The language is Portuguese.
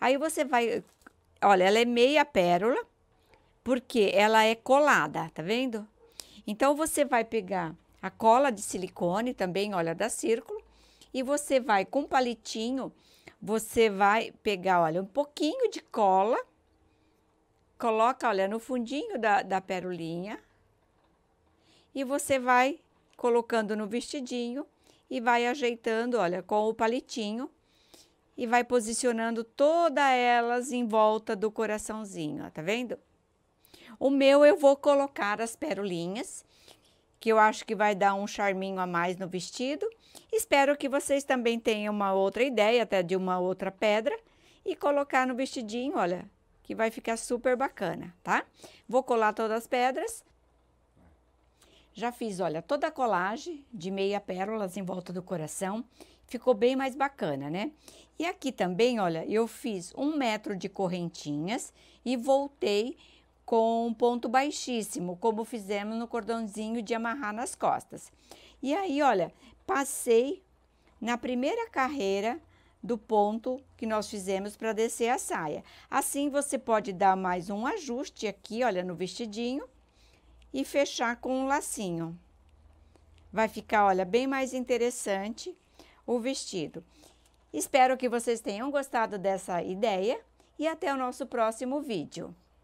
Aí você vai, olha, ela é meia pérola, porque ela é colada, tá vendo? Então, você vai pegar a cola de silicone também, olha, da Círculo, e você vai com palitinho, você vai pegar, olha, um pouquinho de cola, coloca, olha, no fundinho da, da perolinha, e você vai colocando no vestidinho e vai ajeitando, olha, com o palitinho, e vai posicionando todas elas em volta do coraçãozinho, ó, tá vendo? O meu eu vou colocar as perolinhas, que eu acho que vai dar um charminho a mais no vestido. Espero que vocês também tenham uma outra ideia, até de uma outra pedra, e colocar no vestidinho, olha, que vai ficar super bacana, tá? Vou colar todas as pedras. Já fiz, olha, toda a colagem de meia pérolas em volta do coração ficou bem mais bacana, né? E aqui também, olha, eu fiz um metro de correntinhas e voltei com um ponto baixíssimo, como fizemos no cordãozinho de amarrar nas costas. E aí, olha, passei na primeira carreira do ponto que nós fizemos para descer a saia. Assim, você pode dar mais um ajuste aqui, olha, no vestidinho e fechar com um lacinho. Vai ficar, olha, bem mais interessante o vestido. Espero que vocês tenham gostado dessa ideia e até o nosso próximo vídeo.